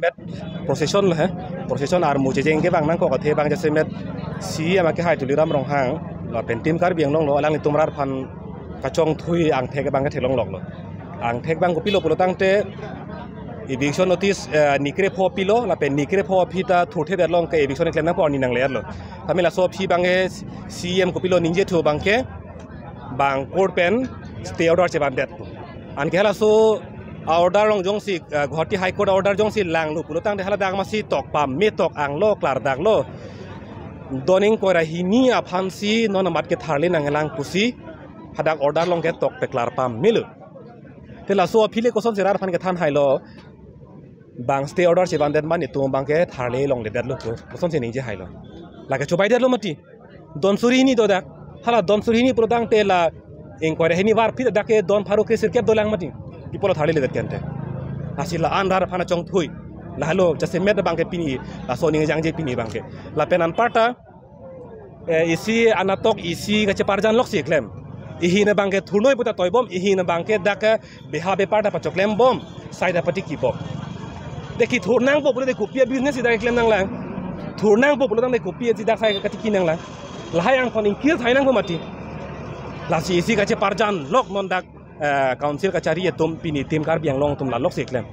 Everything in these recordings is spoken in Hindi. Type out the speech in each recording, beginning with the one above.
เมโปรเซชันเลยฮะโปรเซชันอารมูจเจงก็บางนั่งก็กระเทบางจะเซมเมตสีมาแค่หายตุลรรมรองหางเราเป็นทีมการเบียงน้องเราอะไรนี่ตุ้มรัดพันกระชงถุยอังเทกบางก็เทลองหลอกเลยอังเทกบางก็พิโลปุระตั้งเตอีบิชันโนติสเอ่นิเกรพอพิโลเราเป็นนิเกรพอพีตาถูเทเดลงกั็อีบิชันนี่แค่นั่งพอนี่นั่งเลียอ่ะเลยถ้าไม่ละโซพี่บางเฮสีเอ็มก็พิโลนิเจทัวบางแค่บางโคดเป็นสเตียร์ดอร์เจบบางเด็ดอันแค่ละโซ order long jong si ghoti high court order jong si lang lu pulo tang dehala dang masih tok pam me tok ang lo klar dang lo doning kora hini apan si non amat ke tharli nang lang pusi hadak order long ke tok pe klar pam milu tela so apile kosong sirar pan ke than hai lo bang stay order si bandet mani tuong bang ke tharli long le dad lo tu kosong si ninja hai lo lagi coba dad lo mati don suri hini do dak hala don suri hini pulo tang tela Inquiry ini war pita dake don paru kesir kep do lang mati tipolo thali ledet kente asi la an dar phana chong thui la halo jase med bang ke pini la so ning jang je pini bang ke la penan parta isi anatok isi gache parjan lok si klem ihi na bangke thunoi buta toy bom ihi na bangke dake beha be parta pa choklem bom saida pati ki bom দেখি থুরনাং পপুলে দেখো পিয়া বিজনেস ইদা ক্লেম নাংলা থুরনাং পপুলে দাং দেখো পিয়া জিদা খাই কাটি কি নাংলা লাহাই আং ফোন ইনকিল থাই নাংগো মাটি লাসি এসি কাছে পারজান লক মন দাগ काउन्सिल कचारी तुम पीनी तेम कार बियांग लोंग तुम लालोक सेक्लेम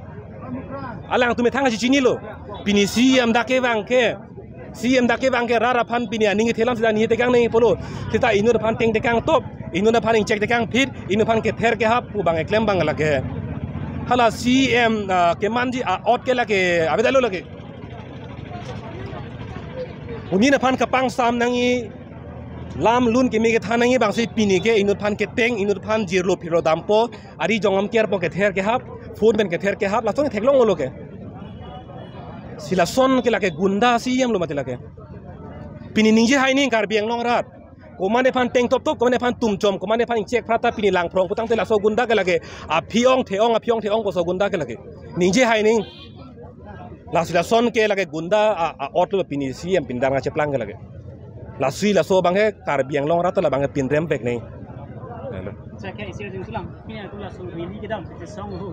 अलांग तुमे थांगा चिनी लो पीनी सी एम दाके वांग के सी एम दाके वांग के रा रा फान अनिंग थेलाम सिदा निये तेकांग नहीं पोलो सिता इनुर फान टेंग तेकांग तोप इनुर फान इंचेक तेकांग फिर इनुर फान के थेर के हाप पु बांग बांग लगे सी एम के मान जी ऑट के लगे अबे दलो लगे उन्हीं ने फान कपांग साम नंगी लाम लून के मेगे थान नहीं बांसी पिनी के इनुत फान के तेंग इनुत फान जीरलो फिरो दामपो अरी जोंगम केयर पो के थेर के हाफ फोन बन के थेर के हाफ लासों थेगलो ओलो के सिला सोन के लाके गुंडा सी हम लोग मते लाके पिनी निजे हाई नहीं कार बियंग लोग रात कोमाने फान तेंग टॉप टॉप कोमाने फान तुम चोम कोमाने फान लांग ते लासो गुंडा के लगे आ फियोंग थेओंग आ को सो गुंडा के लगे निजे हाई नहीं लासिला के लगे गुंडा के la sui la so banghe kar biang long rata la banghe pin rem pek nei sakya isi jing sulam pina tu la so ni ki dam se song ho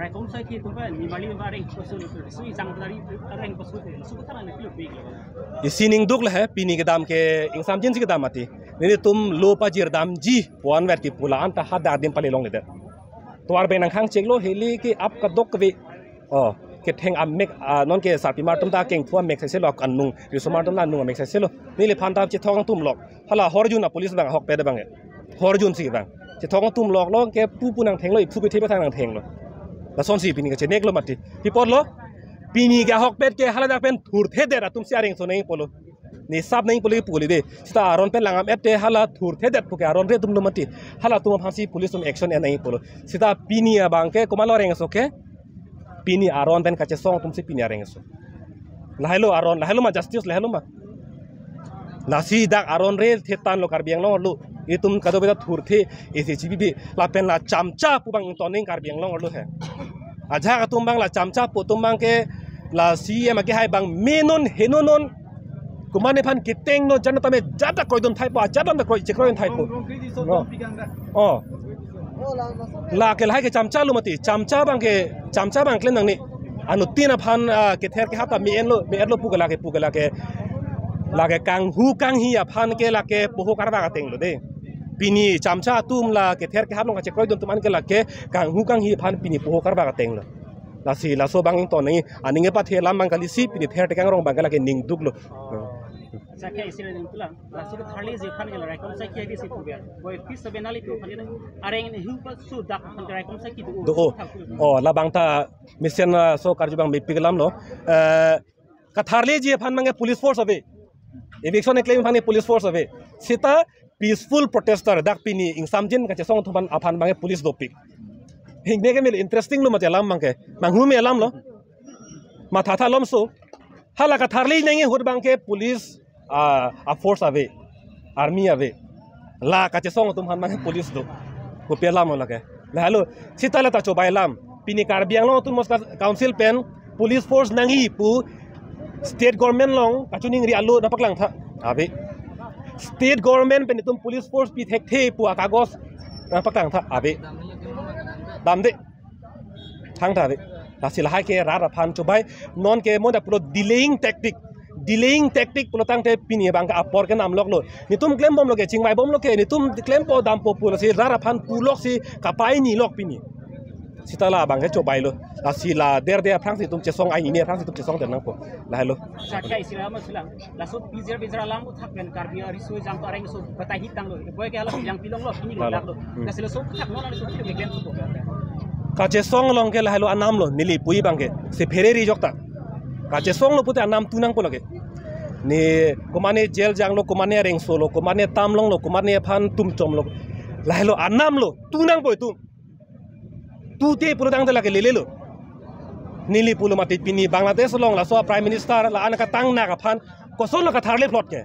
ra kom sai ki tu ba ni mali ba re ko so sui jang dari ta reng ko so su ko tara ne pilo pek la isi ning duk la hai pini ki dam ke insam jin si ki dam ati ne tum lo pa jir dam ji puan wer ki pula anta hada dim pale long le de tuar be nang khang chek lo heli ki ap ka dok ve oh ke theng am mek a non ke sarpi mar tum ta keng thua mek se lok an nung ri sumar tum la nung mek se lo ni le phan ta chi thong tum lok hala hor jun na police bang hok pe da bang hor jun si bang chi thong tum lok lo ke pu pu nang theng lo phu ke thei ba thang nang theng lo la son si pini ke che nek lo mati pi por lo pini ke hok pet ke hala da pen thur the de ra tum se areng so nei polo ni sab नहीं पुलिस पुलिस दे सीता आरोन पे लगाम एटे हाला थूर थे दे पुके आरोन रे तुम लो मती हाला तुम फांसी पुलिस तुम एक्शन ए नहीं पोलो सीता पीनी बांग के कुमालो रेंगे सोके ಪಿನಿ ಆರೋ ಅಂತ ಕಚ್ಚೆ ಸೋಂಗ್ ತುಂಬಿಸಿ ಪಿನಿ ಆರಂಗಿಸು ಲಹಲು ಆರೋನ್ ಲಹಲು ಮಾ ಜಾಸ್ತಿ ಲಹಲು ಮಾ ನಾಸಿ ದಾಗ ಆರೋನ್ ರೇ ಥೆ ತಾನ್ ಲೋ ಕಾರ್ಬಿಯಂಗ್ ಲೋ ಅಲ್ಲು ಈ ತುಮ್ ಕದೋ ಬೇದ ಥೂರ್ ಥೆ ಈ ಥೆ ಚಿಬಿ ಬಿ ಲಾ ಪೆನ್ ಲಾ ಚಾಮ್ಚಾ ಪುಬಂಗ್ ತೋನಿಂಗ್ ಕಾರ್ಬಿಯಂಗ್ ಲೋ ಅಲ್ಲು ಹೆ ಅಜಾ ಗ ತುಮ್ ಬಾಂಗ್ ಲಾ ಚಾಮ್ಚಾ ಪು ತುಮ್ ಬಾಂಗ್ ಕೆ ಲಾ ಸಿ ಎ ಮಕೆ ಹಾಯ್ ಬಾಂಗ್ ಮೇನೋನ್ ಹೆನೋನೋನ್ kumane phan kiteng no jana tame jata koi don thai pa jata na koi chikroin thai ko no oh la ke lai ke chamcha lu mati chamcha bang ke chamcha bang klen nangni anu tina phan ke ther ke hata mi en lo mi en lo pugala ke pugala ke la ke kang hu kang hi a phan ke la ke poho kar bang ateng lo de pini chamcha tum la ke ther ke hap lo ka che koi dum tuman ke la ke kang hu kang hi phan pini poho kar bang ateng lo la si la so bang to nei aninge pa the lam bang kali si pini ther te kang rong bang ka la ke ning duk lo police force हबे इविक्शन एक्लेम फाने पुलिस फोर्स हबे सीता पीसफुल प्रोटेस्टर दाक पिनी इंसाम जिन का चसों थमन आफान मांगे पुलिस दोपिक हिंगने के मिल इंटरेस्टिंग लो मते लाम मांगे मांगु मे लाम लो माथा था लम का थारली नहीं हुर बांके पुलिस आ फोर्स आवे आर्मी आवे ला कचे सोंग तुम हन पुलिस दो को पेला हेलो लगे लहलो सितले ताचो बायलाम पिनी कार लो तुम मस्का काउंसिल पेन पुलिस फोर्स नंगी पु स्टेट गवर्नमेंट लोंग काचो निंगरी आलो दपकलांग था आवे स्टेट गवर्नमेंट पेन तुम पुलिस फोर्स पि थेक थे पु कागज दपकलांग था आवे दाम दे थांग था आवे ke rara pan coba non ke mo da pulo delaying tactic delaying tactic pulo tang te pini e bang ka apor ke nam lok lo tum klem bom loke chingmai bom ni tum claim po dam po pulo si rara pan pulok si kapai ni lok pini tala bang ke coba lo si la der der si tum song ai ni si tum song der nang ko la hello chatka isilam silam la so bizar bizar lam uthak men karbi ari so jam parang so bata hitang lo boy ke ala yang pilong lo kini lo la lo la so thak no la so ke glen ko কাজে সং লঙ্কে লাহাইলো আর নাম লো নিলি পুই বাঙ্গে সে ফেরে রি জক্তা কাজে সং লো পুতে আর নাম তুই নাঙ্কো লাগে নি কোমানে জেল জাংলো কোমানে রেংসো লো কোমানে তামলং লো কোমানে ফান তুম চম লো লাহাইলো আর নাম লো তুই নাং বই তুম তু তে পুরো দাংতে লাগে লেলে লো নিলি পুলো মাতি পিনি বাংলাদেশ লং লাসো প্রাইম মিনিস্টার লা আনকা তাং নাকা ফান কসল কা থারলে ফ্লট কে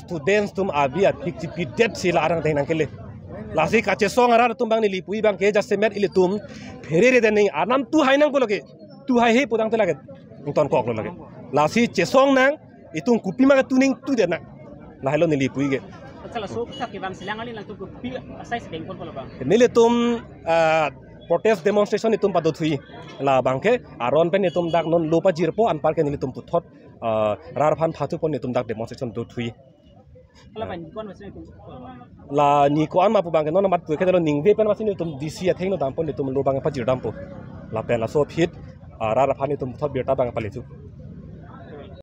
স্টুডেন্টস তুম আবি আর পিক পিক ডেট সিলা আরাং দেনাং কেলে লাজি কাঠে চং আৰ তুম বাং নিলি পুই বাং কে যা চেমেট ইলি তুম ফেৰে ৰে দেনি আৰ নাম তু হাই নাং কলকে তু হাই হে পুদাং তে লাগে তন কক লাগে লাচি চেচং নাং ইতুং কুপি মাগে তু নিং তু দে না লাহে নিলি পুই গে নিলি তুম প্ৰটেষ্ট ডেমনষ্ট্ৰেশ্যন ইতুম পাদত হুই আৰু অনপেন দাক নন লোপা জিৰপ আনপাৰকে নিলি তুম la ni ko an ma pu bang no na mat pu ke lo ning ve pen kan ma sin tum dc a ya theng no dam pon tum lo bang pa jir dam pu la pen la so phit ra ah, ra phani tum thot beta bang pali chu